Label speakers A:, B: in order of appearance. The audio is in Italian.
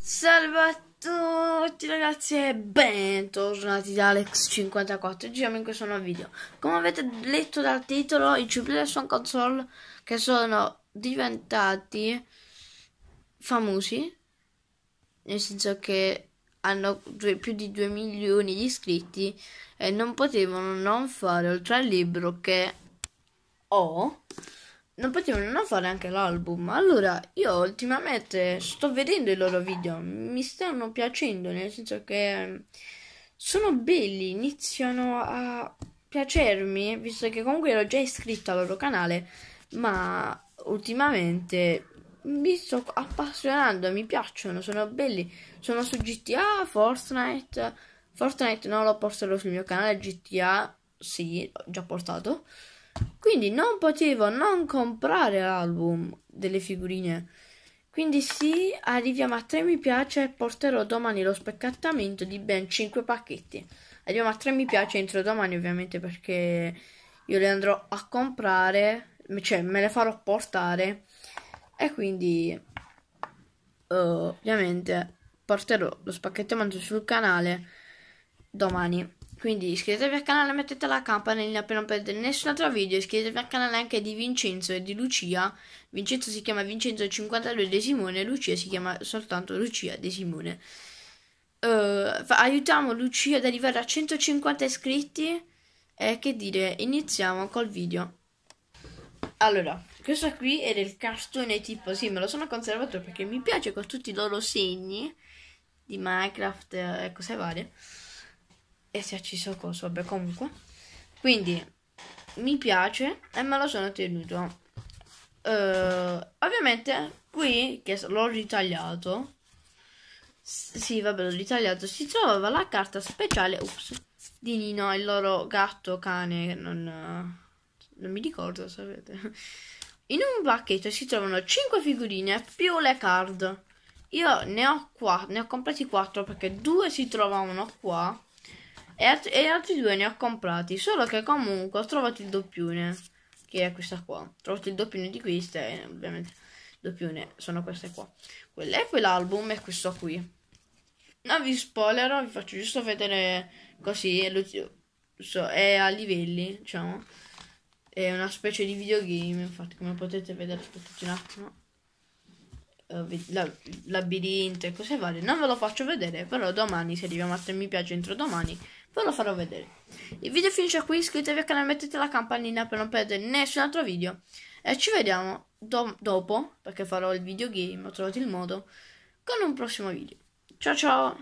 A: Salve a tutti ragazzi e bentornati da Alex54 Oggi in questo nuovo video Come avete letto dal titolo i cibi Cipliation Console che sono diventati famosi Nel senso che hanno più di 2 milioni di iscritti E non potevano non fare oltre al libro che ho non potevano fare anche l'album. Allora, io ultimamente sto vedendo i loro video, mi stanno piacendo, nel senso che mm, sono belli, iniziano a piacermi, visto che comunque ero già iscritto al loro canale, ma ultimamente mi sto appassionando, mi piacciono, sono belli. Sono su GTA, Fortnite, Fortnite non lo porterò sul mio canale, GTA sì, ho già portato. Quindi non potevo non comprare l'album delle figurine. Quindi sì, arriviamo a 3 mi piace e porterò domani lo spaccattamento di ben 5 pacchetti. Arriviamo a 3 mi piace entro domani ovviamente perché io le andrò a comprare, cioè me le farò portare e quindi uh, ovviamente porterò lo spacchettamento sul canale domani. Quindi iscrivetevi al canale e mettete la campanellina per non perdere nessun altro video. Iscrivetevi al canale anche di Vincenzo e di Lucia. Vincenzo si chiama Vincenzo52 De Simone, Lucia si chiama soltanto Lucia De Simone. Uh, aiutiamo Lucia ad arrivare a 150 iscritti. E che dire, iniziamo col video. Allora, questo qui era il cartone tipo, sì, me lo sono conservato perché mi piace con tutti i loro segni di Minecraft e eh, cose varie e si è acceso coso, vabbè comunque. Quindi mi piace e me lo sono tenuto. Uh, ovviamente qui che l'ho ritagliato. Sì, vabbè, l'ho ritagliato. Si trovava la carta speciale ups, di Nino, il loro gatto cane. Non, non mi ricordo, sapete. In un pacchetto si trovano 5 figurine più le card. Io ne ho qua, ne ho comprati 4 perché due si trovavano qua e, alt- e altri due ne ho comprati. Solo che comunque ho trovato il doppione. Che è questa qua. Ho trovato il doppione di queste. e ovviamente doppione sono queste qua. Quella e poi l'album è questo qui. Non vi spoilerò, vi faccio giusto vedere così. È, lo, so, è a livelli, diciamo. È una specie di videogame, infatti, come potete vedere, aspettate un attimo. Eh, labirinto e cose varie. Non ve lo faccio vedere, però domani, se arriviamo a 3 mi piace entro domani, ve lo farò vedere. Il video finisce qui, iscrivetevi al canale, mettete la campanellina per non perdere nessun altro video. E ci vediamo do- dopo, perché farò il videogame, ho trovato il modo, con un prossimo video. Ciao ciao!